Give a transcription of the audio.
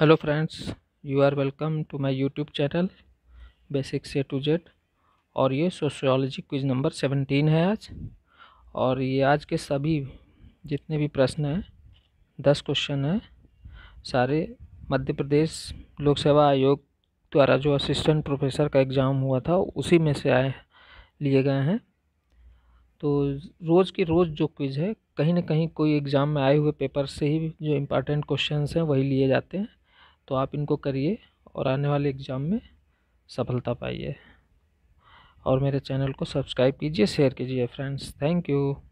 hello friends you are welcome to my YouTube channel basic से to Z और ये sociology quiz number seventeen है आज और ये आज के सभी जितने भी प्रश्न हैं दस क्वेश्चन हैं सारे मध्य प्रदेश लोक सेवा आयोग द्वारा जो असिस्टेंट प्रोफेसर का एग्ज़ाम हुआ था उसी में से आए लिए गए हैं तो रोज़ की रोज़ जो क्विज़ है कहीं ना कहीं कोई एग्ज़ाम में आए हुए पेपर से ही जो इम्पॉर्टेंट क्वेश्चंस हैं वही लिए जाते हैं तो आप इनको करिए और आने वाले एग्ज़ाम में सफलता पाइए और मेरे चैनल को सब्सक्राइब कीजिए शेयर कीजिए फ्रेंड्स थैंक यू